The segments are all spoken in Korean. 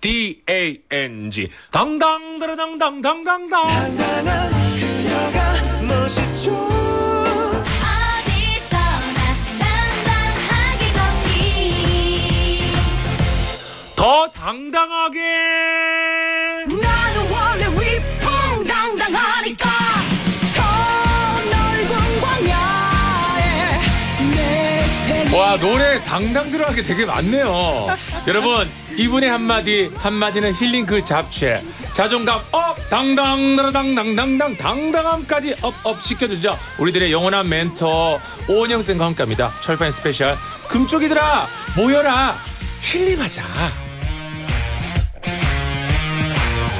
D-A-N-G 당당드르당당당당당 당당한 그녀가 멋있죠 어디서나 당당하게 걷기 더 당당하게 노래 당당 들어가게 되게 많네요. 여러분 이분의 한마디 한마디는 힐링 그 잡채. 자존감 업 당당 당당 당당 당당함까지 업업 시켜주죠. 우리들의 영원한 멘토 오은영 쌤과 함께합니다. 철판 스페셜 금쪽이들아 모여라 힐링하자.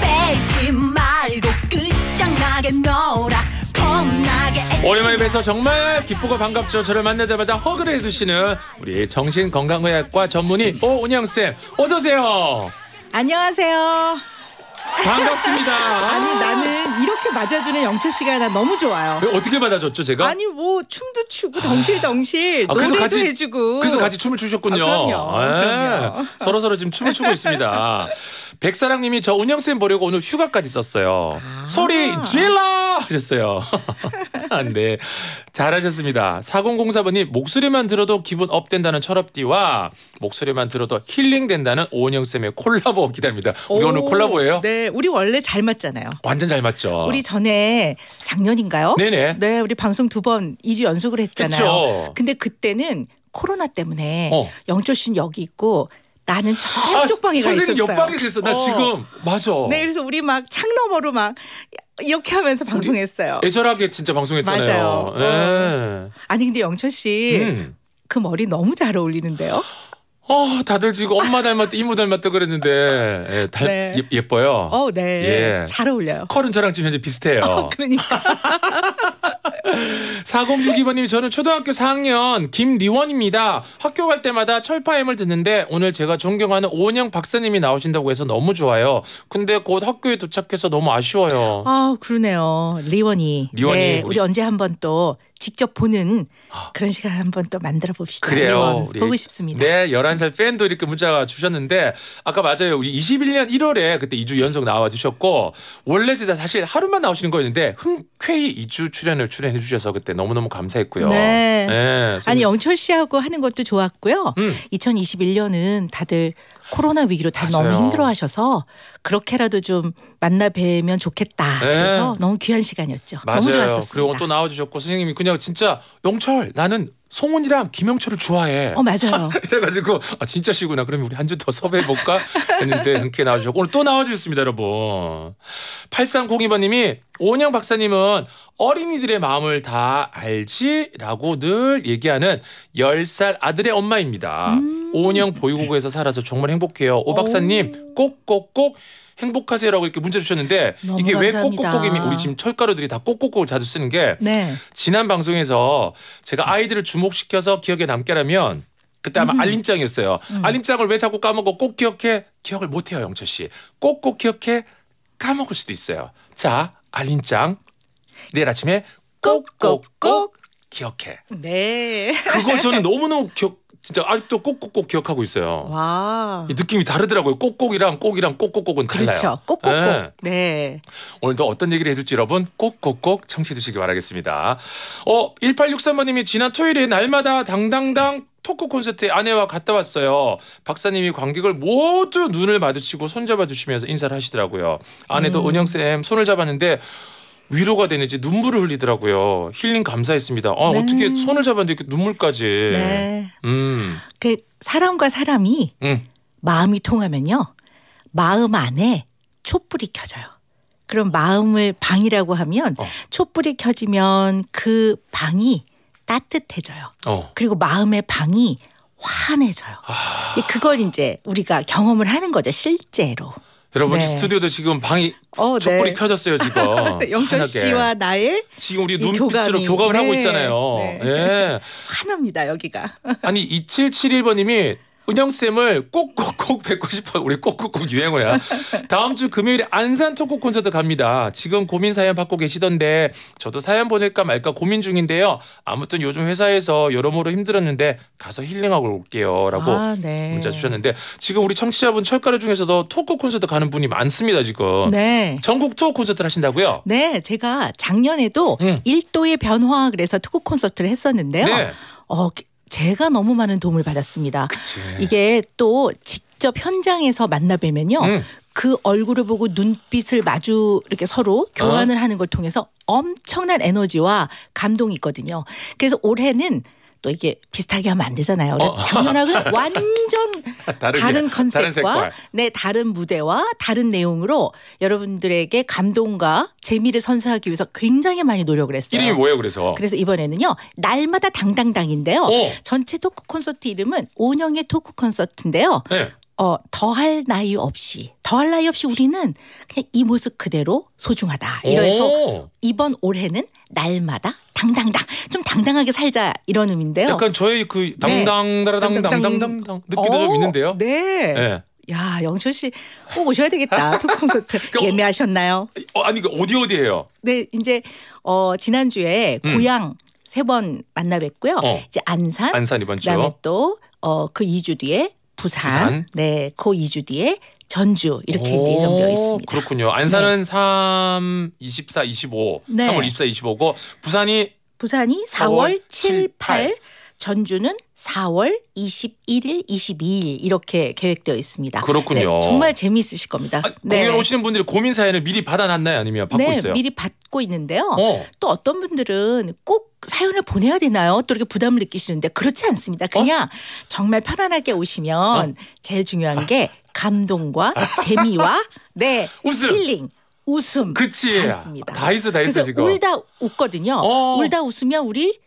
빼지 말고 끝장나게 넣어라. 오랜만에 뵈서 정말 기쁘고 반갑죠. 저를 만나자마자 허그를 해주시는 우리 정신건강의학과 전문의 오은영쌤 어서 오세요. 안녕하세요. 반갑습니다. 아니 나는 이렇게 맞아주는 영철 씨가 나 너무 좋아요. 어떻게 받아줬죠 제가? 아니 뭐 춤도 추고 덩실덩실 아, 노래도 같이, 해주고. 그래서 같이 춤을 추셨군요. 아, 그럼요. 네. 그럼요. 서로 서로 지금 춤을 추고 있습니다. 백사랑님이 저 운영 쌤 보려고 오늘 휴가까지 썼어요. 아 소리 질러! 하셨어요. 네. 잘하셨습니다. 4004번님 목소리만 들어도 기분 업된다는 철업띠와 목소리만 들어도 힐링된다는 오은영쌤의 콜라보 기대합니다. 우리 오, 늘 콜라보예요? 네. 우리 원래 잘 맞잖아요. 완전 잘 맞죠. 우리 전에 작년인가요? 네네. 네. 우리 방송 두 번 2주 연속을 했잖아요. 그쵸? 근데 그때는 코로나 때문에 어. 영철 씨는 여기 있고 나는 아, 저쪽 아, 방에 가 있었어요. 선생님 옆방에 있어. 나 어. 지금 맞아. 네, 그래서 우리 막 창 너머로 막 이렇게 하면서 방송했어요. 애절하게 진짜 방송했잖아요. 맞아요. 네. 아니 근데 영철 씨. 음. 그 머리 너무 잘 어울리는데요. 어, 다들 지금 엄마 닮았다, 이모 닮았다 그랬는데 예, 다, 네. 예, 뻐요 어, 네. 예. 잘 어울려요. 컬은 저랑 지금 현재 비슷해요. 어, 그러니까. 4062번님 저는 초등학교 4학년 김리원입니다. 학교 갈 때마다 철파엠을 듣는데 오늘 제가 존경하는 오은영 박사님이 나오신다고 해서 너무 좋아요. 근데 곧 학교에 도착해서 너무 아쉬워요. 아 그러네요. 리원이. 리원이 네, 우리, 우리 언제 한번 또 직접 보는 아. 그런 시간 한번 또 만들어 봅시다. 그래요. 보고 싶습니다. 네, 11살 팬도 이렇게 문자가 주셨는데 아까 맞아요. 우리 21년 1월에 그때 2주 연속 나와 주셨고 원래 진짜 사실 하루만 나오시는 거였는데 흔쾌히 2주 출연을 출연해 주셔서 그때 너무너무 감사했고요. 네. 네 아니 영철 씨하고 하는 것도 좋았고요. 음. 2021년은 다들 코로나 위기로 다 맞아요. 너무 힘들어하셔서 그렇게라도 좀 만나 뵈면 좋겠다. 네. 그래서 너무 귀한 시간이었죠. 맞아요. 너무 좋았었습니다. 그리고 또 나와주셨고 선생님이 그냥 진짜 영철 나는 송은이랑 김영철을 좋아해. 어 맞아요. 그래가지고아 진짜시구나. 그럼 우리 한 주 더 섭외해 볼까 했는데 흔렇게 나와주셨고 오늘 또 나와주셨습니다, 여러분. 8302번님이 오은영 박사님은 어린이들의 마음을 다 알지라고 늘 얘기하는 10살 아들의 엄마입니다. 음. 오은영 보육국에서 살아서 정말 행복해요. 오 박사님 꼭꼭꼭 행복하세요라고 이렇게 문자 주셨는데 이게 왜 꼭꼭꼭이면 우리 지금 철가루들이 다 꼭꼭꼭을 자주 쓰는 게 네. 지난 방송에서 제가 아이들을 주목시켜서 기억에 남게라면 그때 아마 음. 알림장이었어요. 음. 알림장을 왜 자꾸 까먹고꼭 기억해 기억을 못해요 영철 씨. 꼭꼭 기억해 까먹을 수도 있어요. 자 알림장 내일 아침에 꼭꼭꼭 기억해. 네. 그거 저는 너무너무 기억 진짜 아직도 꼭꼭꼭 기억하고 있어요. 와. 이 느낌이 다르더라고요. 꼭꼭이랑 꼭이랑 꼭꼭꼭은 그렇죠. 달라요. 그렇죠. 꼭꼭꼭. 네. 네. 오늘도 어떤 얘기를 해줄지 여러분 꼭꼭꼭 청취해 주시기 바라겠습니다. 어 1863번님이 지난 토요일에 날마다 당당당 토크 콘서트에 아내와 갔다 왔어요. 박사님이 관객을 모두 눈을 마주치고 손잡아 주시면서 인사를 하시더라고요. 아내도 음. 은영쌤 손을 잡았는데 위로가 되는지 눈물을 흘리더라고요. 힐링 감사했습니다. 아, 네. 어떻게 손을 잡았는데 이렇게 눈물까지. 네. 음. 그 사람과 사람이 음. 마음이 통하면요. 마음 안에 촛불이 켜져요. 그럼 마음을 방이라고 하면 어. 촛불이 켜지면 그 방이 따뜻해져요. 어. 그리고 마음의 방이 환해져요. 아... 그걸 이제 우리가 경험을 하는 거죠, 실제로. 여러분 네. 스튜디오도 지금 방이 어, 네. 촛불이 네. 켜졌어요 지금. 네, 영철 씨와 나의 지금 우리 눈빛으로 교감을 네. 하고 있잖아요. 네. 네. 예. 화납니다 여기가. 아니 2771번님이 은영쌤을 꼭꼭꼭 뵙고 싶어 우리 꼭꼭꼭 유행어야. 다음 주 금요일에 안산 토크 콘서트 갑니다. 지금 고민 사연 받고 계시던데 저도 사연 보낼까 말까 고민 중인데요. 아무튼 요즘 회사에서 여러모로 힘들었는데 가서 힐링하고 올게요. 라고 아, 네. 문자 주셨는데 지금 우리 청취자분 철가루 중에서도 토크 콘서트 가는 분이 많습니다. 지금. 네. 전국 토크 콘서트를 하신다고요? 네. 제가 작년에도 네. 일도의 변화 그래서 토크 콘서트를 했었는데요. 네. 어, 제가 너무 많은 도움을 받았습니다. 그치. 이게 또 직접 현장에서 만나 뵈면요. 음. 그 얼굴을 보고 눈빛을 마주 이렇게 서로 교환을 어? 하는 걸 통해서 엄청난 에너지와 감동이 있거든요. 그래서 올해는 또 이게 비슷하게 하면 안 되잖아요. 그래서 어. 작년하고 완전 다르 다른 컨셉과 다른 네 다른 무대와 다른 내용으로 여러분들에게 감동과 재미를 선사하기 위해서 굉장히 많이 노력을 했어요. 이름이 뭐예요, 그래서? 그래서 이번에는요 날마다 당당당인데요. 오. 어. 전체 토크 콘서트 이름은 온영의 토크 콘서트인데요. 네. 어, 더할 나위 없이 더할 나위 없이 우리는 그냥 이 모습 그대로 소중하다. 이래서 이번 올해는 날마다 당당당 좀 당당하게 살자 이런 의미인데요. 약간 저의 그 당당다라 네. 당당당당당 느낌도 오, 좀 있는데요. 네. 네. 야 영철 씨꼭 오셔야 되겠다 톡 콘서트 그러니까 예매하셨나요? 어, 아니 그 어디 어디예요? 네 이제 어, 지난 주에 음. 고향 세 번 만나 뵀고요. 어. 이제 안산, 안산 이번 주. 다음에또 어, 그 2주 뒤에 부산, 부산. 네, 그 2주 뒤에 전주 이렇게 오, 예정되어 있습니다. 그렇군요. 안산은 네. 3, 24, 25, 네. 3월 24, 25고 부산이 부산이 4월, 4월 7, 8, 8 전주는 4월 21일, 22일 이렇게 계획되어 있습니다. 그렇군요. 네, 정말 재미있으실 겁니다. 아, 네. 공연 오시는 분들이 고민 사연을 미리 받아놨나요? 아니면 받고 네, 있어요? 미리 받고 있는데요. 어. 또 어떤 분들은 꼭 사연을 보내야 되나요? 또 이렇게 부담을 느끼시는데 그렇지 않습니다. 어? 그냥 어? 정말 편안하게 오시면 어? 제일 중요한 게 감동과 재미와 네 웃음. 힐링 웃음 그치. 다 있습니다. 다 있어 다 있어 지금. 울다 웃거든요. 어. 울다 웃으면 우리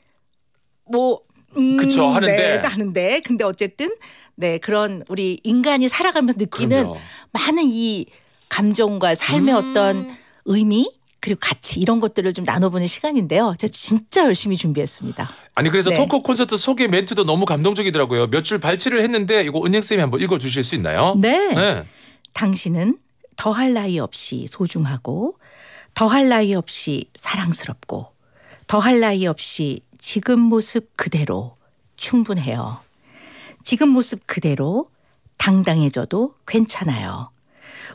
뭐 음, 그쵸 네, 하는데 네, 하는데 근데 어쨌든 네 그런 우리 인간이 살아가면서 느끼는 그럼요. 많은 이 감정과 삶의 음. 어떤 의미 그리고 같이 이런 것들을 좀 나눠보는 시간인데요. 제가 진짜 열심히 준비했습니다. 아니 그래서 네. 토크 콘서트 소개 멘트도 너무 감동적이더라고요. 몇 줄발치를 했는데 이거 은행 쌤이 한번 읽어주실 수 있나요? 네. 네. 당신은 더할 나위 없이 소중하고 더할 나위 없이 사랑스럽고 더할 나위 없이 지금 모습 그대로 충분해요. 지금 모습 그대로 당당해져도 괜찮아요.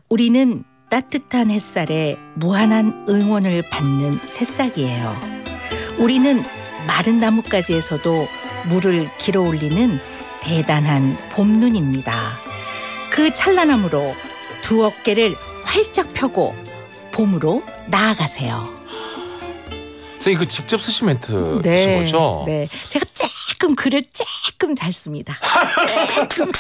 우리는 따뜻한 햇살에 무한한 응원을 받는 새싹이에요. 우리는 마른 나뭇가지에서도 물을 길어 올리는 대단한 봄눈입니다. 그 찬란함으로 두 어깨를 활짝 펴고 봄으로 나아가세요. 선생님 그 직접 쓰신 멘트신 네, 거죠? 네. 제가 조금 글을 조금 잘 씁니다. 조금.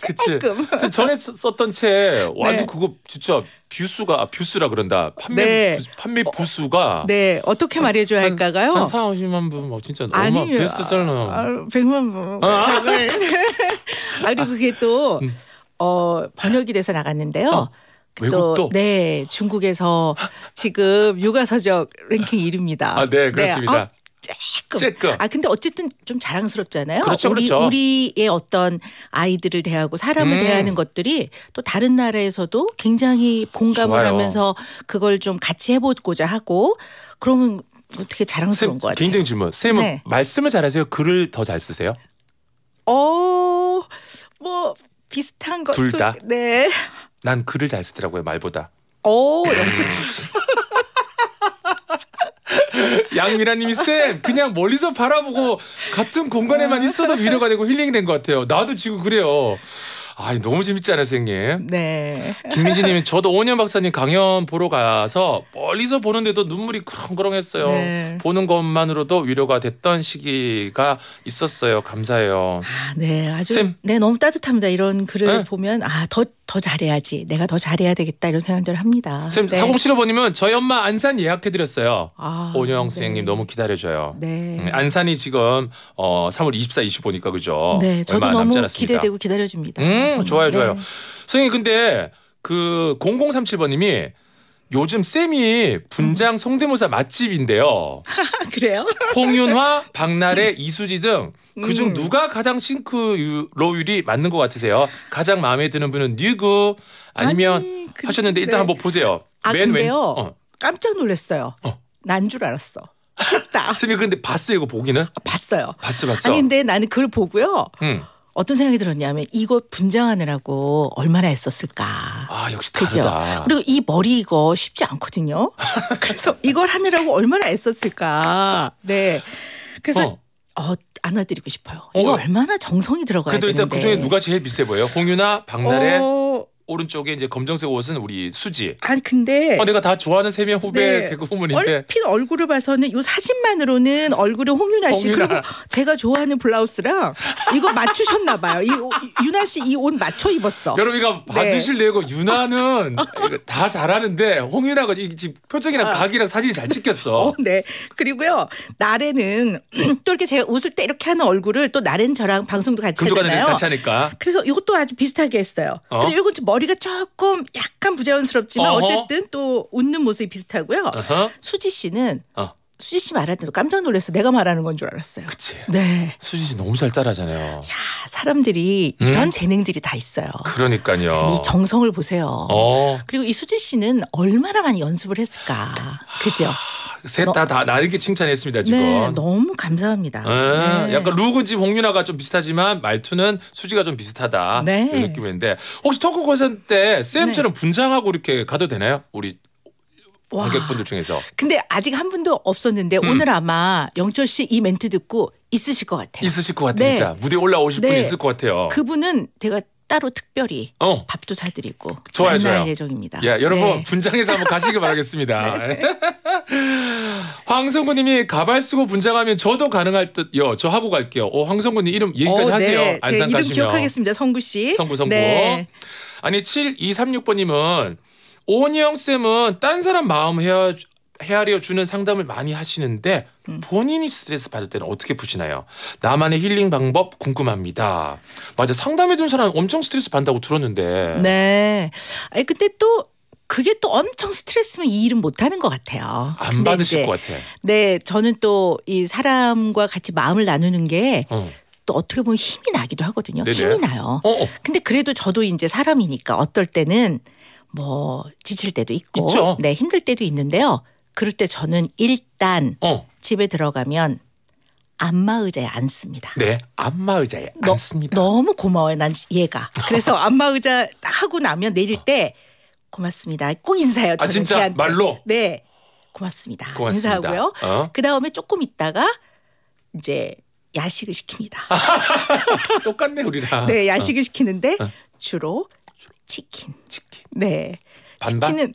그치. 조금. 전에 썼던 책 완전 네. 그거 진짜 뷰수가 아, 뷰수라 그런다. 판매 네. 부, 판매 부수가 어, 네 어떻게 말해줘야 한, 할까가요? 한 4, 50만 분막 진짜 아니, 베스트셀러 아, 100만 분. 아, 네. 아, 그리고 그게 또 음. 어, 번역이 돼서 나갔는데요. 어. 외국도 또, 네 중국에서 지금 육아서적 랭킹 1위입니다. 아, 네, 네 그렇습니다. 네. 아, 쬐끔. 쬐끔. 아 근데 어쨌든 좀 자랑스럽잖아요. 그렇죠, 우리, 그렇죠. 우리의 어떤 아이들을 대하고 사람을 음. 대하는 것들이 또 다른 나라에서도 굉장히 공감을 좋아요. 하면서 그걸 좀 같이 해보고자 하고 그러면 어떻게 자랑스러운 거 같아요. 굉장히 질문. 쌤은 네. 말씀을 잘하세요? 글을 더 잘 쓰세요? 어, 뭐 비슷한 것. 둘 다. 네. 난 글을 잘 쓰더라고요 말보다. 오 영철. 양미라님이 쌤 그냥 멀리서 바라보고 같은 공간에만 있어도 위로가 되고 힐링이 된 것 같아요. 나도 지금 그래요. 아, 너무 재밌지 않아요, 선생님? 네. 김민지님이 저도 오년 박사님 강연 보러 가서 멀리서 보는데도 눈물이 그렁그렁했어요. 네. 보는 것만으로도 위로가 됐던 시기가 있었어요. 감사해요. 아, 네, 아주 쌤. 네 너무 따뜻합니다. 이런 글을 네. 보면 아더 더 잘해야지 내가 더 잘해야 되겠다 이런 생각들을 합니다. 쌤 네. 4075번님은 저희 엄마 안산 예약해드렸어요. 아, 오영 네. 선생님 너무 기다려줘요. 네. 음, 안산이 지금 어, 3월 24, 25니까 그죠? 네, 저도 너무 기대되고 기다려집니다. 음, 음 좋아요, 좋아요. 네. 선생님 근데 그 0037번님이 요즘 쌤이 분장 성대모사 맛집인데요. 그래요? 홍윤화, 박나래, 이수지 등 그중 음. 누가 가장 싱크로율이 맞는 것 같으세요? 가장 마음에 드는 분은 누구 아니면 아니, 근데, 하셨는데 일단 네. 한번 보세요. 아 근데요. 왼, 어. 깜짝 놀랐어요. 어. 난줄 알았어. 했다. 선생님 근데 봤어요 이거 보기는? 아, 봤어요. 봤어 봤어. 아니 근데 나는 그걸 보고요. 음. 어떤 생각이 들었냐면 이거 분장하느라고 얼마나 애썼을까. 아 역시 다르다. 그죠? 그리고 이 머리 이거 쉽지 않거든요. 그래서 이걸 하느라고 얼마나 애썼을까. 네. 그래서 어. 어, 안아드리고 싶어요. 이거 어. 얼마나 정성이 들어가야 그래도 되는데. 그중에 누가 제일 비슷해 보여요? 홍유나, 박나래, 어... 오른쪽에 이제 검정색 옷은 우리 수지. 아니 근데 어, 내가 다 좋아하는 세 명 후배 네. 개그 후문인데 얼핏 얼굴을 봐서는 요 사진만으로는 얼굴은 홍윤아 씨 홍윤아. 그리고 제가 좋아하는 블라우스랑 이거 맞추셨나 봐요. 이 윤아 씨이 옷 맞춰 입었어. 여러분 이거 네. 봐주실래요? 네. 윤아는 다 잘하는데 홍윤아가 이지 표정이랑 각이랑 아. 사진이 잘 찍혔어. 어, 네. 그리고요 날에는 또 이렇게 제가 웃을 때 이렇게 하는 얼굴을 또 날에는 저랑 방송도 같이 하잖아요. 같이 하니까. 그래서 이것도 아주 비슷하게 했어요. 어? 근데 이건 좀 머리가 조금 약간 부자연스럽지만 어허. 어쨌든 또 웃는 모습이 비슷하고요. 어허. 수지 씨는 어. 수지 씨 말할 때도 깜짝 놀랐어. 내가 말하는 건 줄 알았어요. 그치. 네. 수지 씨 너무 잘 따라하잖아요. 야, 사람들이 이런 음? 재능들이 다 있어요. 그러니까요. 이 정성을 보세요. 어. 그리고 이 수지 씨는 얼마나 많이 연습을 했을까. 그죠? 셋다다 나에게 칭찬했습니다 지금. 네, 너무 감사합니다. 아, 네. 약간 루그 지 홍윤아가 좀 비슷하지만 말투는 수지가 좀 비슷하다 네. 이런 느낌인데 혹시 토크 콘서트 때 쌤처럼 네. 분장하고 이렇게 가도 되나요? 우리 와. 관객분들 중에서. 근데 아직 한 분도 없었는데 음. 오늘 아마 영철 씨 이 멘트 듣고 있으실 것 같아요. 있으실 것 같아요. 네. 진짜 무대 올라오실 네. 분 있을 것 같아요. 그분은 제가 따로 특별히 어. 밥도 사드리고 좋아요, 좋아요. 예정입니다. 예, 여러분 네. 분장해서 한번 가시길 바라겠습니다. 네. 황성구님이 가발 쓰고 분장하면 저도 가능할 듯요. 저 하고 갈게요. 어, 황성구님 이름 얘기까지 오, 어, 네. 하세요. 네. 안산 제 이름 가시면. 기억하겠습니다. 성구 씨. 성구 성구. 네. 아니 7236번님은 오은영 쌤은 딴 사람 마음 헤아, 헤아려 주는 상담을 많이 하시는데 음. 본인이 스트레스 받을 때는 어떻게 푸시나요? 나만의 힐링 방법 궁금합니다. 맞아 상담해 준 사람 엄청 스트레스 받는다고 들었는데. 네. 아니 근데 또 그게 또 엄청 스트레스면 이 일은 못 하는 것 같아요. 안 받으실 이제, 것 같아. 네, 저는 또 이 사람과 같이 마음을 나누는 게 또 어. 어떻게 보면 힘이 나기도 하거든요. 네네. 힘이 나요. 어어. 어. 근데 그래도 저도 이제 사람이니까 어떨 때는 뭐 지칠 때도 있고 있죠. 네 힘들 때도 있는데요. 그럴 때 저는 일단 어. 집에 들어가면 안마 의자에 앉습니다. 네, 안마 의자에 너, 앉습니다. 너무 고마워요, 난 얘가. 그래서 안마 의자 하고 나면 내릴 때 고맙습니다. 꼭 인사해요. 아, 저는 아 진짜 걔한테. 말로. 네, 고맙습니다. 고맙습니다. 인사하고요. 어? 그 다음에 조금 있다가 이제 야식을 시킵니다. 똑같네 우리랑. 네, 야식을 어. 시키는데 주로 치킨. 치킨. 네. 반반? 치킨은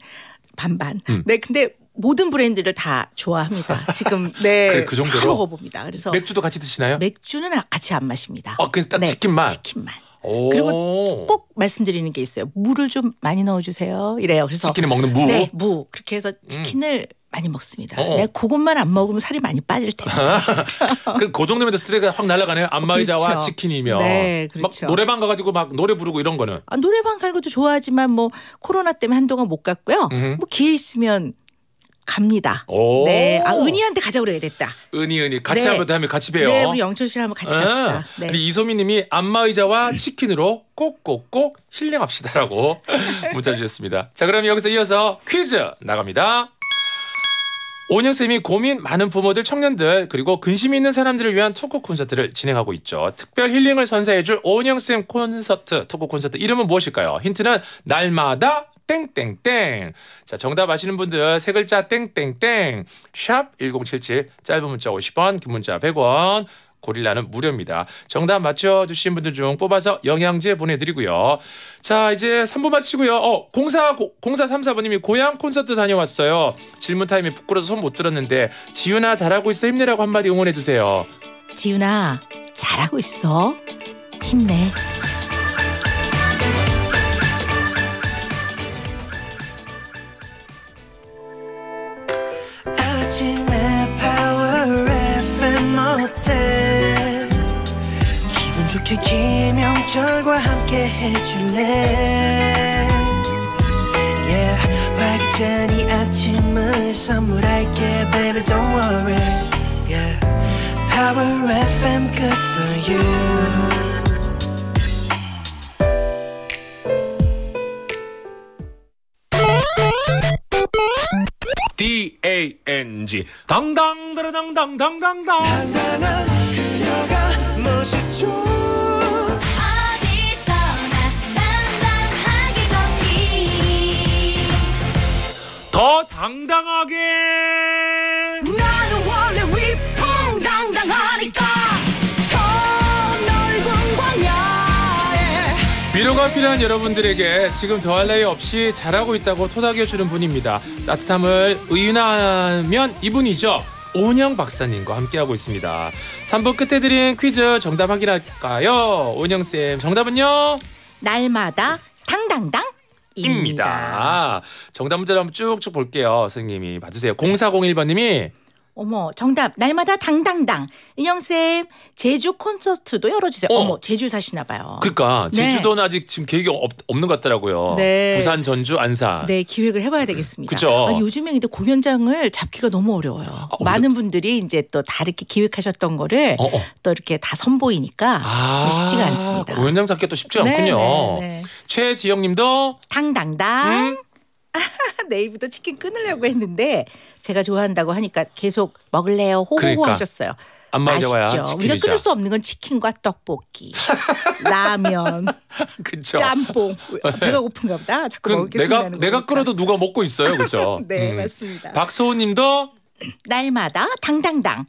반반. 음. 네, 근데 모든 브랜드를 다 좋아합니다. 지금 네, 그래, 그 정도로 먹어봅니다. 그래서 맥주도 같이 드시나요? 맥주는 같이 안 마십니다. 어, 아, 그냥 딱 네, 치킨만. 치킨만. 그리고 꼭 말씀드리는 게 있어요. 물을 좀 많이 넣어주세요. 이래요. 그래서 치킨을 먹는 무. 네, 무. 그렇게 해서 음. 치킨을 음. 많이 먹습니다. 어. 어. 내가 그것만 안 먹으면 살이 많이 빠질 텐데. 그그 정도면 스트레스가 확 날아가네요. 안마의자와 그렇죠. 치킨이며 네, 그렇죠. 막 노래방 가가지고 막 노래 부르고 이런 거는. 아, 노래방 가는 것도 좋아하지만 뭐 코로나 때문에 한동안 못 갔고요. 음흠. 뭐 기회 있으면 갑니다. 네. 아, 은희한테 가자 고그래야됐다 은희 은희 같이 네. 한번 다음에 같이 봬요. 네, 우리 영철 씨랑 한번 같이 아, 갑시다. 네. 우리 이소미 님이 안마의자와 음. 치킨으로 꼭꼭꼭 힐링합시다라고 문자 주셨습니다. 자, 그럼 여기서 이어서 퀴즈 나갑니다. 오년쌤이 고민 많은 부모들, 청년들 그리고 근심 있는 사람들을 위한 토크 콘서트를 진행하고 있죠. 특별 힐링을 선사해줄 오은영쌤 콘서트, 토크 콘서트 이름은 무엇일까요? 힌트는 날마다 땡땡땡. 자, 정답 아시는 분들 세 글자 땡땡땡 샵1077 짧은 문자 50원, 긴 문자 100원 고릴라는 무료입니다. 정답 맞춰주신 분들 중 뽑아서 영양제 보내드리고요. 자 이제 3부 마치고요. 어 04, 고, 0434번님이 고향 콘서트 다녀왔어요. 질문 타임에 부끄러워서 손 못 들었는데 지윤아 잘하고 있어 힘내라고 한마디 응원해주세요. 지윤아 잘하고 있어 힘내. 좋게 김영철과 함께 해줄래 yeah. 활기찬 이 아침을 선물할게 Baby don't worry yeah. Power FM good for you D A N G 당당드르당당당당당 당당한 그녀가 더 당당하게 나는 원래 위풍당당하니까 위로가 필요한 여러분들에게 지금 더할 나위 없이 잘하고 있다고 토닥여주는 분입니다. 따뜻함을 의윤하면 이분이죠. 온영 박사님과 함께하고 있습니다. 3부 끝에 드린 퀴즈 정답 확인할까요? 온영쌤 정답은요? 날마다 당당당 입니다. 정답 문제를 한번 쭉쭉 볼게요. 선생님이 봐주세요. 0401번님이 어머 정답 날마다 당당당 인형쌤 제주 콘서트도 열어주세요. 어. 머 제주 사시나 봐요. 그러니까 네. 제주도는 네. 아직 지금 계획이 없, 없는 것 같더라고요. 네. 부산 전주 안산. 네 기획을 해봐야 되겠습니다. 그죠. 아, 요즘에 근데 공연장을 잡기가 너무 어려워요. 아, 많은 분들이 이제 또 다 이렇게 기획하셨던 거를 어, 어. 또 이렇게 다 선보이니까 아, 쉽지가 않습니다. 공연장 잡기 또 쉽지 않군요. 네, 네, 네. 최지영님도 당당당. 음? 내일부터 치킨 끊으려고 했는데 제가 좋아한다고 하니까 계속 먹을래요 호호호 그러니까. 하셨어요. 안 맞아와야 맛있죠. 우리가 끊을 수 없는 건 치킨과 떡볶이, 라면, 그쵸. 짬뽕. 배가 고픈가 보다. 자꾸 그 먹게 내가 내가 끊어도 누가 먹고 있어요, 그렇죠? 네, 음. 맞습니다. 박서호님도 날마다 당당당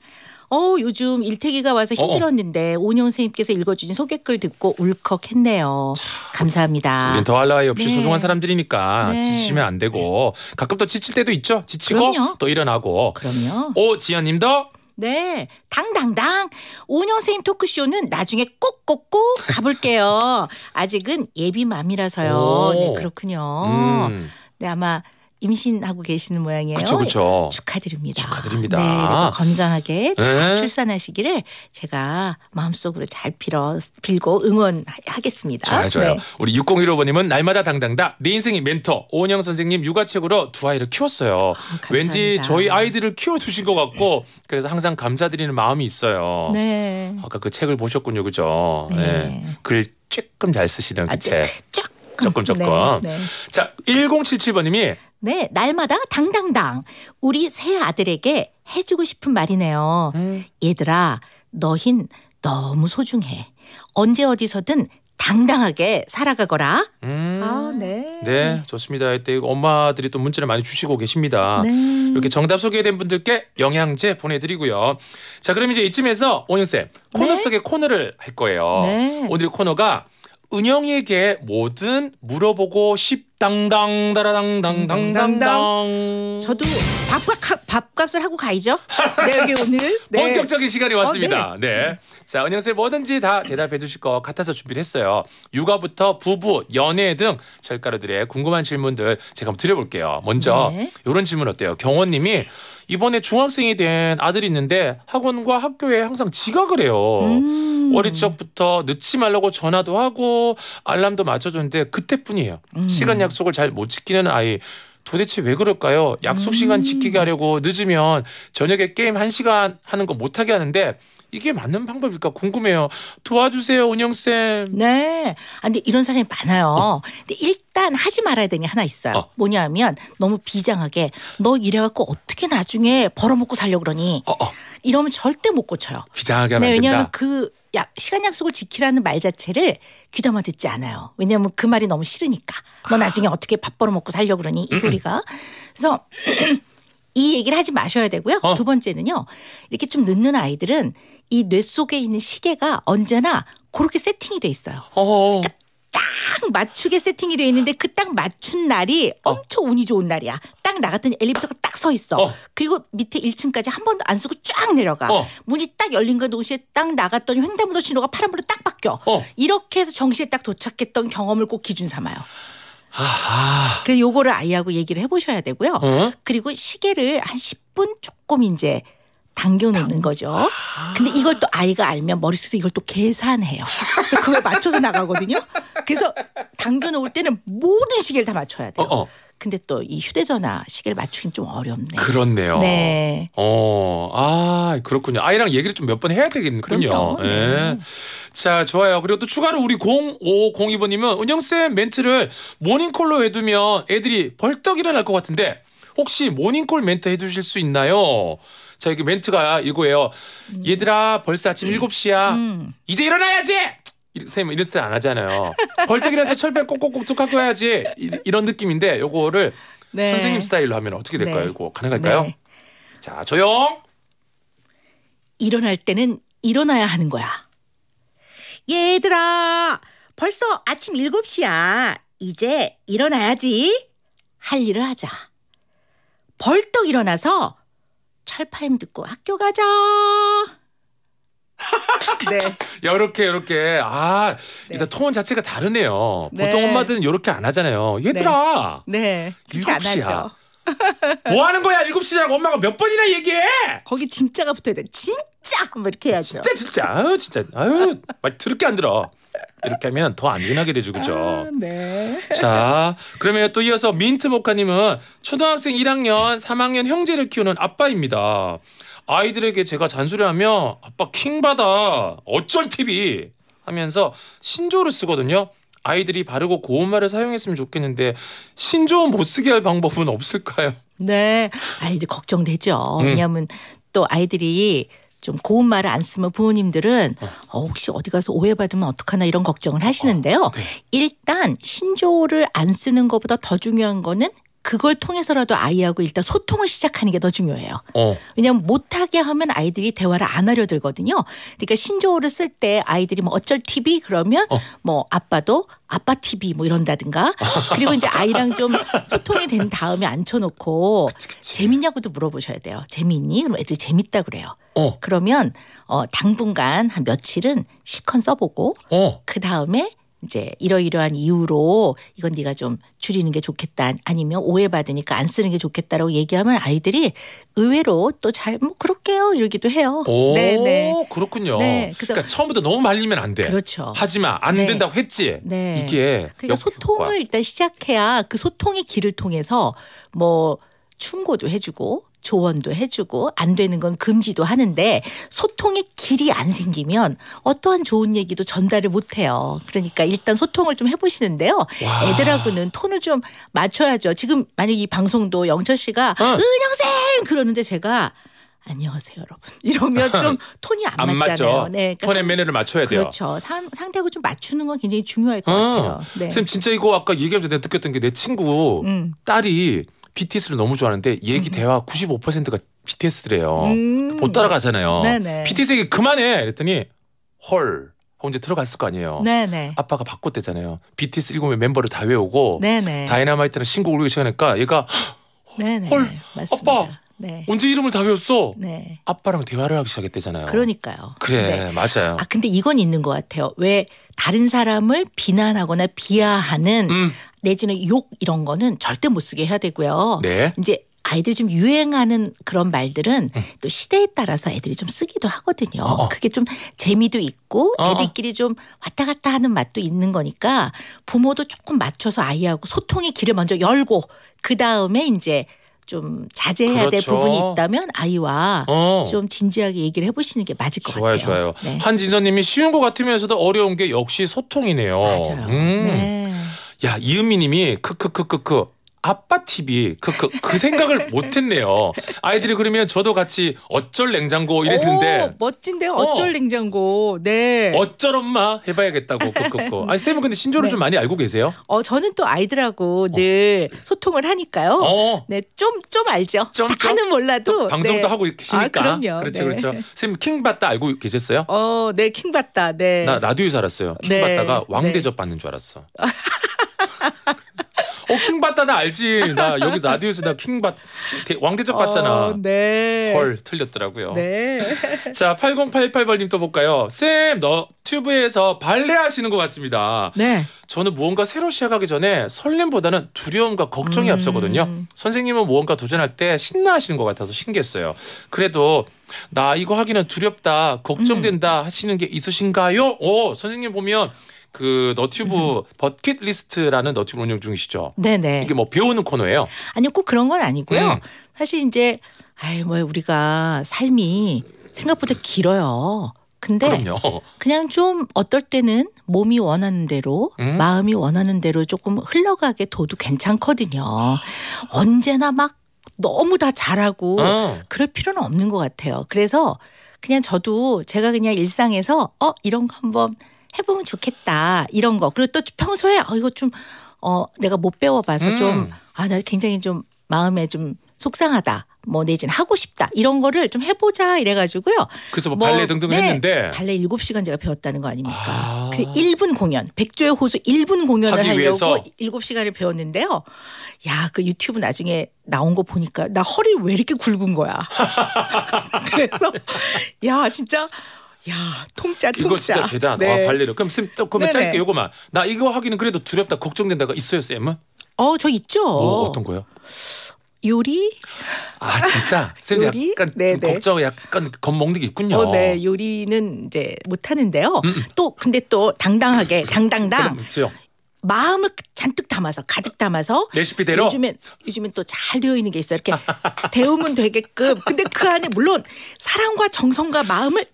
어 요즘 일태기가 와서 어. 힘들었는데 어. 오년 선생님께서 읽어주신 소개글 듣고 울컥했네요. 감사합니다. 우린 더할 나위 없이 네. 소중한 사람들이니까 네. 지치면안 되고 네. 가끔 또 지칠 때도 있죠. 지치고 그럼요. 또 일어나고. 그럼요. 오 지연님도. 네, 당당당. 오영생님 토크쇼는 나중에 꼭꼭꼭 가볼게요. 아직은 예비맘이라서요. 네, 그렇군요. 음. 네, 아마 임신하고 계시는 모양이에요. 그쵸, 그쵸. 예, 축하드립니다. 축하드립니다. 네, 건강하게 잘 네. 출산하시기를 제가 마음속으로 잘 빌어 빌고 응원하겠습니다. 좋아요, 좋아요. 네. 우리 6015번님은 날마다 당당다 내인생의 네 멘토 오은영 선생님 육아책으로 두 아이를 키웠어요. 아, 왠지 저희 아이들을 키워주신 것 같고 그래서 항상 감사드리는 마음이 있어요. 네. 아까 그 책을 보셨군요, 그죠? 네. 네. 글 조금 잘 쓰시는 그 아, 네. 책. 조금 조금. 네, 네. 자, 1077번님이 네, 날마다 당당당 우리 새 아들에게 해주고 싶은 말이네요. 음. 얘들아, 너흰 너무 소중해. 언제 어디서든 당당하게 살아가거라. 음. 아, 네. 네, 좋습니다. 이때 엄마들이 또 문자를 많이 주시고 계십니다. 네. 이렇게 정답 소개된 분들께 영양제 보내드리고요. 자, 그럼 이제 이쯤에서 오윤쌤, 네. 코너 네? 속의 코너를 할 거예요. 네. 오늘 코너가 은영이에게 뭐든 물어보고 싶당당 다라당당당당당 저도 밥값 밥값을 하고 가야죠. 네 여기 오늘 네. 본격적인 시간이 왔습니다. 어, 네. 네. 자 은영 쌤 뭐든지 다 대답해 주실 것 같아서 준비를 했어요. 육아부터 부부, 연애 등 철가루들의 궁금한 질문들 제가 한번 드려볼게요. 먼저 네. 이런 질문 어때요? 경원님이 이번에 중학생이 된 아들이 있는데 학원과 학교에 항상 지각을 해요. 음. 어릴 적부터 늦지 말라고 전화도 하고 알람도 맞춰줬는데 그때뿐이에요. 음. 시간 약속을 잘 못 지키는 아이. 도대체 왜 그럴까요? 약속 시간 지키게 음. 하려고 늦으면 저녁에 게임 1시간 하는 거 못하게 하는데 이게 맞는 방법일까 궁금해요. 도와주세요, 운영쌤. 네. 아, 근데 이런 사람이 많아요. 어. 근데 일단 하지 말아야 되는 게 하나 있어요. 어. 뭐냐면 너무 비장하게 너 이래갖고 어떻게 나중에 벌어먹고 살려고 그러니 어, 어. 이러면 절대 못 고쳐요. 비장하게 하면 네, 왜냐하면 된다. 그 야, 시간 약속을 지키라는 말 자체를 귀담아 듣지 않아요. 왜냐하면 그 말이 너무 싫으니까. 너 나중에 아. 어떻게 밥 벌어먹고 살려고 그러니 이 소리가. 그래서 이 얘기를 하지 마셔야 되고요. 어. 두 번째는요. 이렇게 좀 늦는 아이들은 이 뇌 속에 있는 시계가 언제나 그렇게 세팅이 돼 있어요. 그러니까 딱 맞추게 세팅이 돼 있는데 그 딱 맞춘 날이 어. 엄청 운이 좋은 날이야. 딱 나갔더니 엘리베이터가 딱 서 있어. 어. 그리고 밑에 1층까지 한 번도 안 쓰고 쫙 내려가. 어. 문이 딱 열린 건 그 동시에 딱 나갔더니 횡단보도 신호가 파란불로 딱 바뀌어. 어. 이렇게 해서 정시에 딱 도착했던 경험을 꼭 기준 삼아요. 그래서 요거를 아이하고 얘기를 해보셔야 되고요. 어? 그리고 시계를 한 10분 조금 이제 당겨놓는 거죠. 근데 이걸 또 아이가 알면 머릿속에 서 이걸 또 계산해요. 그래서 그걸 맞춰서 나가거든요. 그래서 당겨놓을 때는 모든 시계를 다 맞춰야 돼요. 어, 어. 근데 또 이 휴대전화 시계를 맞추긴 좀 어렵네. 그렇네요. 네. 어, 아 그렇군요. 아이랑 얘기를 좀 몇 번 해야 되겠군요. 예. 네. 자, 좋아요. 그리고 또 추가로 우리 0502번님은 은영쌤 멘트를 모닝콜로 해두면 애들이 벌떡 일어날 것 같은데 혹시 모닝콜 멘트 해주실 수 있나요? 자, 이게 멘트가 이거예요. 음. 얘들아 벌써 아침 음. 7시야. 음. 이제 일어나야지. 선생님 이런 스타일 안 하잖아요. 벌떡이라서 철판 꼭꼭꼭 툭 하고 해야지 이, 런 느낌인데 요거를 네. 선생님 스타일로 하면 어떻게 될까요? 네. 이거 가능할까요? 네. 자 조용. 일어날 때는 일어나야 하는 거야. 얘들아 벌써 아침 7시야. 이제 일어나야지. 할 일을 하자. 벌떡 일어나서 철파임 듣고 학교 가자. 네. 이렇게 이렇게 아 네. 일단 톤 자체가 다르네요. 네. 보통 엄마들은 이렇게 안 하잖아요. 얘들아. 네. 네. 일곱 시야. 뭐 하는 거야? 7 시라고 엄마가 몇 번이나 얘기해? 거기 진짜가 붙어야 돼. 진짜 뭐 이렇게 해야죠. 진짜 진짜 아유 진짜 아유 막들을게안 들어. 이렇게 하면 더 안전하게 되죠, 그죠? 아, 네. 자, 그러면 또 이어서 민트 모카님은 초등학생 1학년, 3학년 형제를 키우는 아빠입니다. 아이들에게 제가 잔소리하며 아빠 킹 받아 어쩔 TV 하면서 신조를 쓰거든요. 아이들이 바르고 고운 말을 사용했으면 좋겠는데 신조 못 쓰게 할 방법은 없을까요? 네, 아 이제 걱정되죠. 음. 왜냐하면 또 아이들이 좀 고운 말을 안 쓰면 부모님들은 어, 어 혹시 어디 가서 오해받으면 어떡하나 이런 걱정을 하시는데요. 어, 네. 일단 신조를 어안 쓰는 것보다 더 중요한 거는 그걸 통해서라도 아이하고 일단 소통을 시작하는 게 더 중요해요. 어. 왜냐하면 못하게 하면 아이들이 대화를 안 하려 들거든요. 그러니까 신조어를 쓸 때 아이들이 뭐 어쩔 TV 그러면 어. 뭐 아빠도 아빠 TV 뭐 이런다든가 그리고 이제 아이랑 좀 소통이 된 다음에 앉혀놓고 그치, 그치. 재밌냐고도 물어보셔야 돼요. 재미있니? 그럼 애들이 재밌다 그래요. 어. 그러면 어, 당분간 한 며칠은 실컷 써보고 어. 그 다음에 이제 이러이러한 이유로 이건 네가 좀 줄이는 게 좋겠다 아니면 오해받으니까 안 쓰는 게 좋겠다라고 얘기하면 아이들이 의외로 또 잘뭐 그럴게요 이러기도 해요. 오 네네. 네. 그렇군요. 네, 그러니까 처음부터 너무 말리면 안 돼. 그렇죠. 하지마 안 네. 된다고 했지. 네. 이게 그러니까 소통을 효과. 일단 시작해야 그 소통의 길을 통해서 뭐 충고도 해주고 조언도 해주고 안 되는 건 금지도 하는데 소통의 길이 안 생기면 어떠한 좋은 얘기도 전달을 못해요. 그러니까 일단 소통을 좀 해보시는데요. 와. 애들하고는 톤을 좀 맞춰야죠. 지금 만약 이 방송도 영철 씨가 응. 어. 은영쌤 그러는데 제가 안녕하세요 여러분 이러면 좀 톤이 안, 안 맞잖아요. 맞죠. 네, 그러니까 톤의 매너를 맞춰야 돼요. 그렇죠. 상, 상대하고 좀 맞추는 건 굉장히 중요할 것 아, 같아요. 네. 선생님 진짜 이거 아까 얘기하면서 내가 느꼈던 게 내 친구 음. 딸이 BTS를 너무 좋아하는데 얘기 대화 95%가 BTS래요. 음. 못 따라가잖아요. 네네. BTS 얘기 그만해. 그랬더니 헐. 하고 제 들어갔을 거 아니에요. 네네. 아빠가 바꿨대잖아요. BTS 7명 멤버를 다 외우고 네네. 다이나마이트는 신곡을 외하니까 얘가 네네. 헐 맞습니다. 아빠 네. 언제 이름을 다 외웠어? 네. 아빠랑 대화를 하기 시작했대잖아요. 그러니까요. 그래 네. 맞아요. 아 근데 이건 있는 것 같아요. 왜 다른 사람을 비난하거나 비하하는 음. 내지는 욕 이런 거는 절대 못 쓰게 해야 되고요. 네. 이제 아이들좀 유행하는 그런 말들은 응. 음. 또 시대에 따라서 애들이 좀 쓰기도 하거든요. 어, 어. 그게 좀 재미도 있고 어, 어. 애들끼리 좀 왔다 갔다 하는 맛도 있는 거니까 부모도 조금 맞춰서 아이하고 소통의 길을 먼저 열고 그 다음에 이제 좀 자제해야 그렇죠. 될 부분이 있다면 아이와 어. 좀 진지하게 얘기를 해보시는 게 맞을 것 좋아요, 같아요. 좋아요, 좋아요. 네. 한진서님이 쉬운 것 같으면서도 어려운 게 역시 소통이네요. 맞아요. 음. 네. 야 이은미님이 크크크크크 아빠 TV 그, 그, 그 생각을 못했네요. 아이들이 그러면 저도 같이 어쩔 냉장고 이랬는데 오, 멋진데요. 어. 어쩔 어. 냉장고. 네. 어쩔 엄마 해봐야겠다고 그그고. 그. 아니 쌤은 근데 신조를 네. 좀 많이 알고 계세요? 어 저는 또 아이들하고 어. 늘 소통을 하니까요. 어. 네좀 좀 알죠. 좀, 다는 몰라도 방송도 네. 하고 계시니까. 아, 그럼요. 그렇죠 네. 그렇죠. 쌤 킹받다 알고 계셨어요? 어 네 킹받다. 네. 나 라디오에 살았어요. 킹받다가 네. 왕대접 네. 받는 줄 알았어. 어, 킹 받다 나 알지. 나 여기 서 라디오에서 나킹받 왕대접 받잖아. 어, 네. 헐 틀렸더라고요. 네. 자 8088번님 또 볼까요. 쌤 너 튜브에서 발레 하시는 것 같습니다. 네. 저는 무언가 새로 시작하기 전에 설렘보다는 두려움과 걱정이 음. 앞서거든요. 선생님은 무언가 도전할 때 신나하시는 것 같아서 신기했어요. 그래도 나 이거 하기는 두렵다, 걱정된다 음. 하시는 게 있으신가요? 오, 어, 선생님 보면 그 너튜브 버킷리스트라는 너튜브 운영 중이시죠? 네네. 이게 뭐 배우는 코너예요? 아니요, 꼭 그런 건 아니고요. 음. 사실 이제 아이 뭐 우리가 삶이 생각보다 길어요. 근데 그럼요. 그냥 좀 어떨 때는 몸이 원하는 대로 음? 마음이 원하는 대로 조금 흘러가게 둬도 괜찮거든요. 언제나 막 너무 다 잘하고 어. 그럴 필요는 없는 것 같아요. 그래서 그냥 저도 제가 그냥 일상에서 어 이런 거 한번 해보면 좋겠다 이런 거 그리고 또 평소에 어, 이거 좀 어, 내가 못 배워봐서 음. 좀아 나 굉장히 좀 마음에 좀 속상하다 뭐 내지는 하고 싶다 이런 거를 좀 해보자 이래가지고요. 그래서 뭐, 뭐 발레 등등 네, 했는데 발레 7시간 제가 배웠다는 거 아닙니까? 아. 그 1분 공연 백조의 호수 1분 공연을 하려고 위해 7시간을 배웠는데요. 야 그 유튜브 나중에 나온 거 보니까 나 허리 왜 이렇게 굵은 거야. 그래서 야 진짜 야 통짜 통짜. 이거 진짜 대단. 아, 네. 와 발레로. 그럼 쌤또 그 짧게 요거만. 나 이거 하기는 그래도 두렵다 걱정된다가 있어요 쌤은? 어저 있죠. 뭐 어떤 거요? 요리? 아 진짜 쌤 약간 좀 걱정 약간 겁먹는 게 있군요. 어, 네 요리는 이제 못 하는데요. 음, 음. 또 근데 또 당당하게 당당당 그럼 지 마음을 잔뜩 담아서 가득 담아서 레시피대로? 요즘엔 요즘엔 또 잘 되어 있는 게 있어 요 이렇게 데우면 되게끔 근데 그 안에 물론 사랑과 정성과 마음을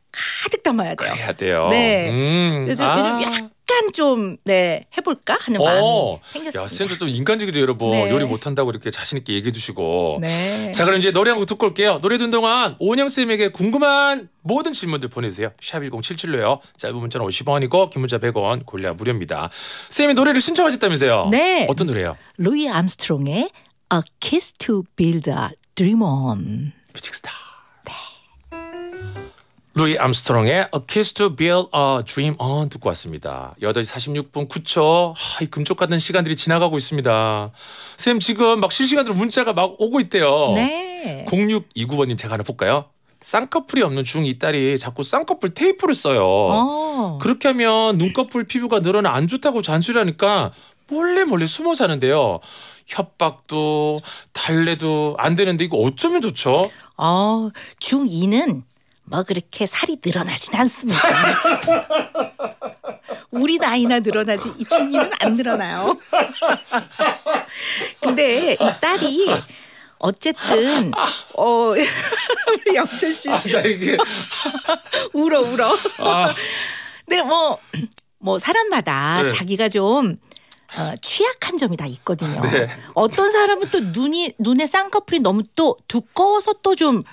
가득 담아야 돼요. 해야 돼요. 네. 음. 요즘, 아. 요즘 약간 좀 네, 해볼까 하는 어. 마음이 생겼습니다. 야, 쌤도 좀 인간적이죠, 여러분. 네. 요리 못한다고 이렇게 자신 있게 얘기해 주시고. 네. 자, 그럼 이제 노래 한곡 듣고 올게요. 노래 듣는 동안 온영 쌤에게 궁금한 모든 질문들 보내주세요. 샵 1077로요. 짧은 문자는 50원이고 긴 문자 100원, 골라 무료입니다. 쌤이 노래를 신청하셨다면서요? 네. 어떤 노래요? 루이 암스트롱의 A Kiss to Build a Dream On. 뮤직스타. 루이 암스트롱의 A Kiss to Build a Dream On 아, 듣고 왔습니다. 8시 46분 9초. 하, 이 금쪽 같은 시간들이 지나가고 있습니다. 쌤 지금 막 실시간으로 문자가 막 오고 있대요. 네. 0629번님 제가 하나 볼까요? 쌍꺼풀이 없는 중이 딸이 자꾸 쌍꺼풀 테이프를 써요. 오. 어. 그렇게 하면 눈꺼풀 피부가 늘어나 안 좋다고 잔소리하니까 몰래 몰래 숨어 사는데요. 협박도 달래도 안 되는데 이거 어쩌면 좋죠? 어, 중2는 뭐 그렇게 살이 늘어나진 않습니다. 우리 나이나 늘어나지 이춘기는 안 늘어나요. 근데 이 딸이 어쨌든 어 영철 씨 아, 이게 울어 울어. 아. 근데 뭐뭐 뭐 사람마다 네. 자기가 좀 어, 취약한 점이 다 있거든요. 네. 어떤 사람은 또 눈이 눈에 쌍꺼풀이 너무 또 두꺼워서 또좀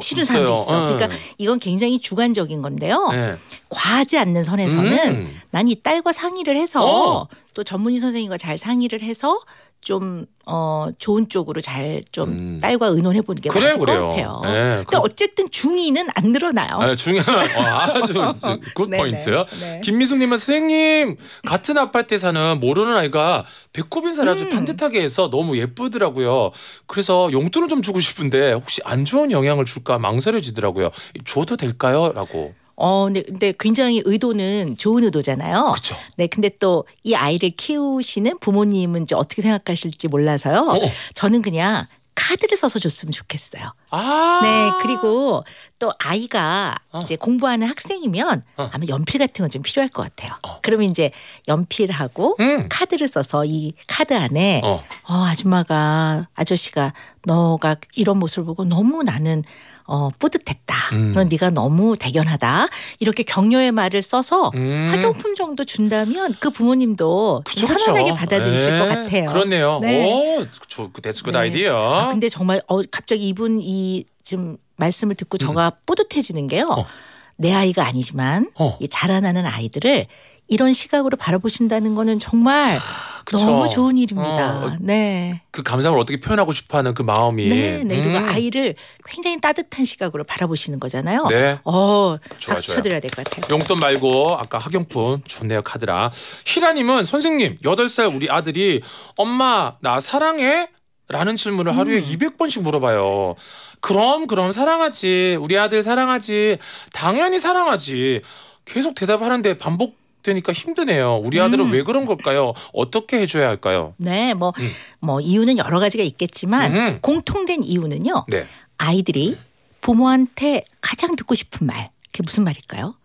실은 어, 사람도 있어. 그러니까 예. 이건 굉장히 주관적인 건데요. 네. 과하지 않는 선에서는 음. 난이 딸과 상의를 해서 어. 또 전문의 선생님과 잘 상의를 해서 좀 어, 좋은 쪽으로 잘좀 음. 딸과 의논해 보는 게 그래요, 맞을 그래요. 것 같아요. 네, 근데 그 어쨌든 중이는 안 늘어나요. 네, 중이 어, 아주 굿 포인트. 요 네. 김미숙님은 선생님 같은 아파트에 사는 모르는 아이가 배꼽 인사를 아주 음. 반듯하게 해서 너무 예쁘더라고요. 그래서 용돈을 좀 주고 싶은데 혹시 안 좋은 영향을 줄까 망설여지더라고요. 줘도 될까요?라고. 어, 네, 근데 굉장히 의도는 좋은 의도잖아요. 그죠 네, 근데 또 이 아이를 키우시는 부모님은 이제 어떻게 생각하실지 몰라서요. 어, 어. 저는 그냥 카드를 써서 줬으면 좋겠어요. 아 네, 그리고 또 아이가 어. 이제 공부하는 학생이면 어. 아마 연필 같은 건 좀 필요할 것 같아요. 어. 그러면 이제 연필하고 음. 카드를 써서 이 카드 안에 어. 어 아줌마가 아저씨가 너가 이런 모습을 보고 너무 나는 어, 뿌듯했다. 음. 그런 네가 너무 대견하다. 이렇게 격려의 말을 써서 음. 학용품 정도 준다면 그 부모님도 편안하게 받아들이실 네. 것 같아요. 그렇네요. 네. 오, 저, that's good 네. idea. 아, 근데 정말 어, 갑자기 이분 이 지금 말씀을 듣고 음. 저가 뿌듯해지는 게요. 어. 내 아이가 아니지만 어. 이 자라나는 아이들을 이런 시각으로 바라보신다는 거는 정말 그쵸. 너무 좋은 일입니다. 어, 네. 그 감상을 어떻게 표현하고 싶어하는 그 마음이. 네, 네. 그리고 음. 아이를 굉장히 따뜻한 시각으로 바라보시는 거잖아요. 네. 어, 좋아, 쳐드려야 될 것 같아요. 용돈 말고 아까 학용품 좋네요 카드라. 희라님은 선생님 8살 우리 아들이 엄마 나 사랑해? 라는 질문을 하루에 음. 200번씩 물어봐요. 그럼 그럼 사랑하지 우리 아들 사랑하지 당연히 사랑하지 계속 대답하는데 반복 되니까 힘드네요. 우리 아들은 음. 왜 그런 걸까요? 어떻게 해줘야 할까요? 네, 뭐, 음. 뭐 이유는 여러 가지가 있겠지만 음. 공통된 이유는요. 네. 아이들이 네. 부모한테 가장 듣고 싶은 말, 그게 무슨 말일까요?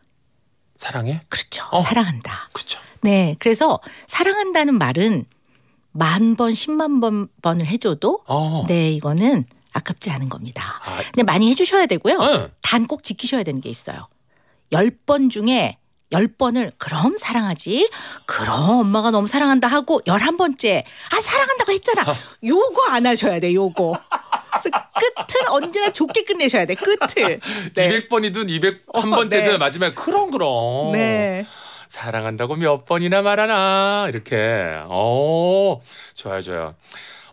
사랑해? 그렇죠. 어. 사랑한다. 그렇죠. 네, 그래서 사랑한다는 말은 만 번, 십만 번, 번을 해줘도 어. 네, 이거는 아깝지 않은 겁니다. 아. 근데 많이 해주셔야 되고요. 응. 네. 단꼭 지키셔야 되는 게 있어요. 1 0번 중에 10번을 그럼 사랑하지 그럼 엄마가 너무 사랑한다 하고 11번째 아 사랑한다고 했잖아 어. 요거 안 하셔야 돼 요거 끝을 언제나 좋게 끝내셔야 돼 끝을 네. 200번이든 201번째든 어, 네. 마지막에 그럼 그럼 네. 사랑한다고 몇 번이나 말하나 이렇게 어 좋아요 좋아요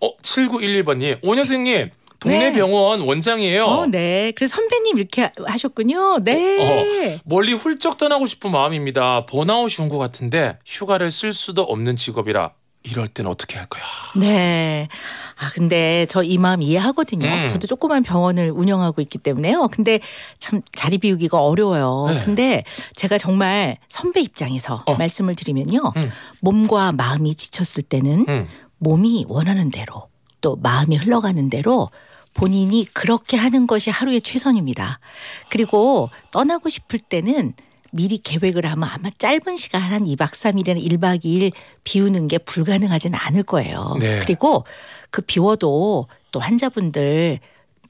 어 7911번님 오년생님 동네 네. 병원 원장이에요. 어, 네. 그래서 선배님 이렇게 하셨군요. 네. 어, 멀리 훌쩍 떠나고 싶은 마음입니다. 번아웃이 온 것 같은데 휴가를 쓸 수도 없는 직업이라 이럴 땐 어떻게 할까요? 네. 아 근데 저 이 마음 이해하거든요. 음. 저도 조그만 병원을 운영하고 있기 때문에요. 근데 참 자리 비우기가 어려워요. 네. 근데 제가 정말 선배 입장에서 어. 말씀을 드리면요. 음. 몸과 마음이 지쳤을 때는 음. 몸이 원하는 대로 또 마음이 흘러가는 대로 본인이 그렇게 하는 것이 하루의 최선입니다. 그리고 떠나고 싶을 때는 미리 계획을 하면 아마 짧은 시간 한 2박 3일이나 1박 2일 비우는 게 불가능하진 않을 거예요. 네. 그리고 그 비워도 또 환자분들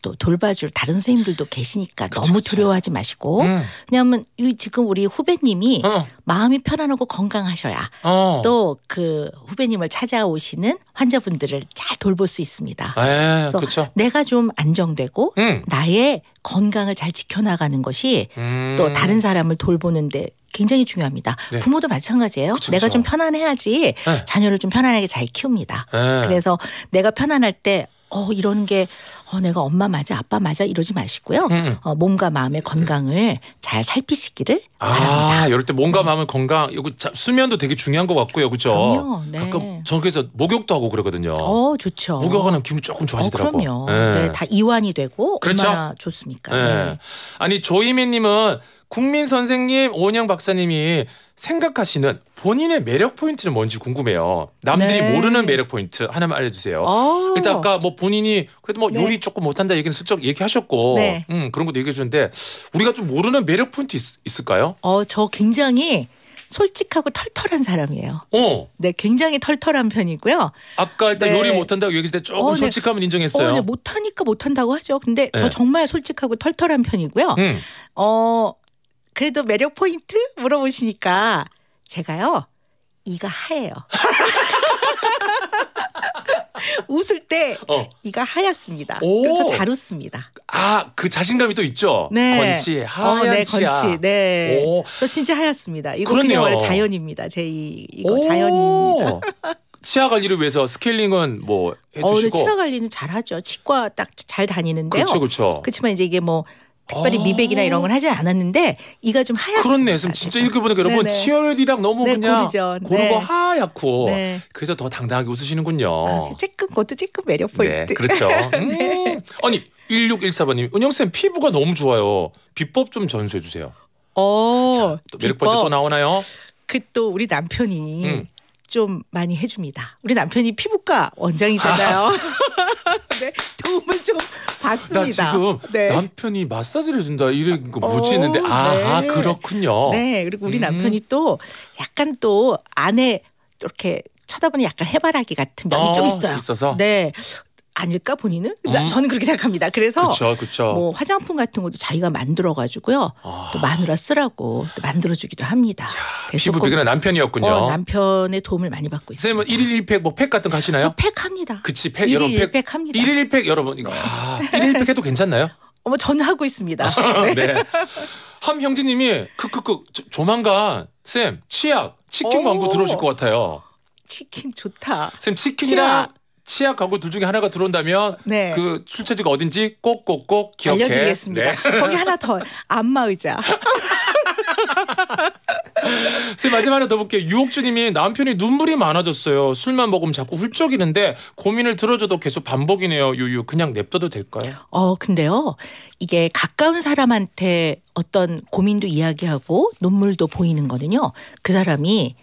또 돌봐줄 다른 선생님들도 계시니까 그쵸, 너무 두려워하지 마시고 음. 왜냐하면 지금 우리 후배님이 어. 마음이 편안하고 건강하셔야 어. 또그 후배님을 찾아오시는 환자분들을 잘 돌볼 수 있습니다. 에이, 아, 예, 그래서 그쵸. 내가 좀 안정되고 음. 나의 건강을 잘 지켜나가는 것이 음. 또 다른 사람을 돌보는데 굉장히 중요합니다. 네. 부모도 마찬가지예요. 그쵸, 내가 그쵸. 좀 편안해야지 네. 자녀를 좀 편안하게 잘 키웁니다. 네. 그래서 내가 편안할 때어 이런 게 어, 내가 엄마 맞아 아빠 맞아 이러지 마시고요. 음, 음. 어, 몸과 마음의 건강을 잘 살피시기를 아, 바랍니다. 이럴 때 몸과 네. 마음의 건강 이거 자, 수면도 되게 중요한 것 같고요, 그렇죠? 네. 가끔 저는 그래서 목욕도 하고 그러거든요. 어 좋죠. 목욕하는 기분 조금 좋아지더라고. 어, 그럼요. 네. 네. 다 이완이 되고 그렇죠? 얼마나 좋습니까? 네. 네. 아니 조이미님은 국민 선생님 오은영 박사님이 생각하시는 본인의 매력 포인트는 뭔지 궁금해요. 남들이 네. 모르는 매력 포인트 하나만 알려주세요. 아. 일단 아까 뭐 본인이 그래도 뭐 네. 요리 조금 못한다 얘기는 슬쩍 얘기하셨고 네. 음, 그런 것도 얘기해 주는데 우리가 좀 모르는 매력 포인트 있, 을까요 어, 저 굉장히 솔직하고 털털한 사람이에요. 어. 네, 굉장히 털털한 편이고요. 아까 일단 네. 요리 못한다고 얘기했을 때 조금 어, 네. 솔직함을 인정했어요. 어, 네. 못하니까 못한다고 하죠. 근데 저 네. 정말 솔직하고 털털한 편이고요. 음. 어, 그래도 매력 포인트 물어보시니까 제가요 이가 하예요. 웃을 때 어. 이가 하얗습니다. 그래서 그렇죠? 잘 웃습니다. 아, 그 자신감이 또 있죠. 네. 건치 하얀 어, 네, 건치. 네. 오. 저 진짜 하얗습니다. 이거 그러요 그냥 원래 자연입니다. 제 이, 이거 오. 자연입니다. 치아 관리를 위해서 스케일링은 뭐 어, 네, 해주시고. 어, 치아 관리는 잘하죠. 치과 딱 잘 다니는데요. 그렇죠, 그렇죠. 그렇지만 이제 이게 뭐 특별히 아~ 미백이나 이런 걸 하지 않았는데 이가 좀 하얗습니다. 그렇네. 지금 진짜 읽어보니까 여러분 네, 네. 치열이랑 너무 네, 그냥 고르죠. 고르고 네. 하얗고 네. 그래서 더 당당하게 웃으시는군요. 아, 그 쬐끔 그것도 쬐끔 매력 네, 포인트. 그렇죠. 음. 네. 아니 1614번님 은영쌤 피부가 너무 좋아요. 비법 좀 전수해 주세요. 어, 자, 또 매력 포인트 또 나오나요? 그 또 우리 남편이 음. 좀 많이 해줍니다. 우리 남편이 피부과 원장이잖아요. 아. 네, 도움을 좀 받습니다. 나 지금 네. 남편이 마사지를 해준다 이런 거 뭐지 어, 했는데 아, 네. 그렇군요. 네, 그리고 우리 음. 남편이 또 약간 또 안에 이렇게 쳐다보는 약간 해바라기 같은 면이 어, 좀 있어요. 있어서? 네. 아닐까 본인은? 음. 저는 그렇게 생각합니다. 그래서 그쵸, 그쵸. 뭐 화장품 같은 것도 자기가 만들어 가지고요. 아. 또 마누라 쓰라고 만들어 주기도 합니다. 피부 비교는 남편이었군요. 어, 남편의 도움을 많이 받고 있어요. 쌤은 1일 1팩 뭐 팩 같은 거 하시나요? 저팩 합니다. 그치 팩 여러 1팩, 1팩 합니다. 1일 1팩 여러분 이거 네. 아, 1일 1팩 해도 괜찮나요? 어머 저는 하고 있습니다. 네. 네. 함형제님이 크크크 조만간 쌤 치약 치킨 오. 광고 들어오실 것 같아요. 치킨 좋다. 쌤 치킨이랑 치약. 치약 광고 둘 중에 하나가 들어온다면 네. 그 출처지가 어딘지 꼭꼭꼭 기억해. 알려드리겠습니다. 네. 거기 하나 더 안마 의자. 선생님 마지막 하나 더 볼게요. 유옥주님이 남편이 눈물이 많아졌어요. 술만 먹으면 자꾸 훌쩍이는데 고민을 들어줘도 계속 반복이네요. 유유 그냥 냅둬도 될까요? 어 근데요 이게 가까운 사람한테 어떤 고민도 이야기하고 눈물도 보이는 거는요 그 사람이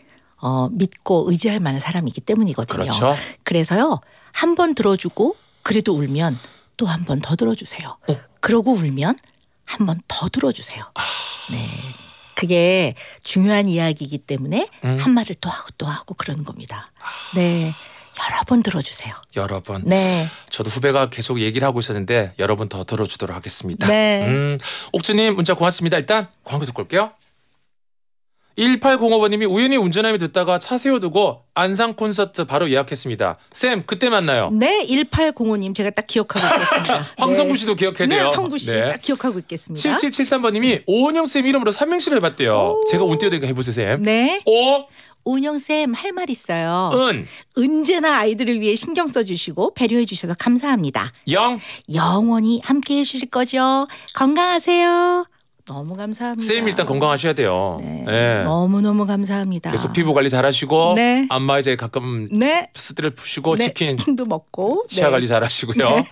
어, 믿고 의지할 만한 사람이기 때문이거든요. 그렇죠. 그래서요 한 번 들어주고 그래도 울면 또 한 번 더 들어주세요. 어? 그러고 울면 한 번 더 들어주세요. 아. 네. 그게 중요한 이야기이기 때문에 음. 한 말을 또 하고 또 하고 그러는 겁니다. 네. 여러 번 들어주세요. 여러 번. 네. 저도 후배가 계속 얘기를 하고 있었는데 여러 번더 들어주도록 하겠습니다. 네. 음, 옥주님 문자 고맙습니다. 일단 광고 듣고 올게요. 1805번님이 우연히 운전하며 듣다가 차 세워두고 안상 콘서트 바로 예약했습니다. 쌤 그때 만나요. 네, 1805님 제가 딱 기억하고 있겠습니다. 황성구 네. 씨도 기억해야 돼요. 네, 성구 씨딱 네. 기억하고 있겠습니다. 7773번님이 오은영 쌤 이름으로 삼명실을 해봤대요. 제가 운띄어드니까 해보세요, 쌤. 네. 오. 오은영 쌤 할 말 있어요. 은. 언제나 아이들을 위해 신경 써주시고 배려해 주셔서 감사합니다. 영. 영원히 함께해 주실 거죠. 건강하세요. 너무 감사합니다. 쌤 일단 건강하셔야 돼요. 네. 네. 예. 너무 너무 감사합니다. 계속 피부 관리 잘하시고 네. 안마 이제 가끔 네. 스트레스 푸시고 네, 치킨 치킨도 먹고 치아 네. 관리 잘하시고요. 네.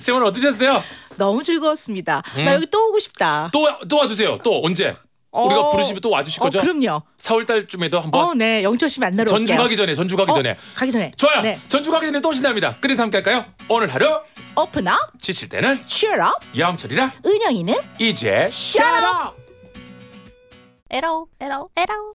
쌤은 어떠셨어요? 너무 즐거웠습니다. 음. 나 여기 또 오고 싶다. 또또 와주세요. 또 언제? 어... 우리가 부르시면 또 와주실 어, 거죠? 어, 그럼요. 4월달쯤에도 한번. 어, 네. 영철 씨 만나러 전주 올게요. 가기 전에, 전주 가기 어, 전에. 가기 전에. 좋아요. 네. 전주 가기 전에 또 신납니다. 그래서 함께 할까요? 오늘 하루 오픈업 지칠 때는 치얼업 영철이랑 은영이는 이제 샤업 에러 에러 에러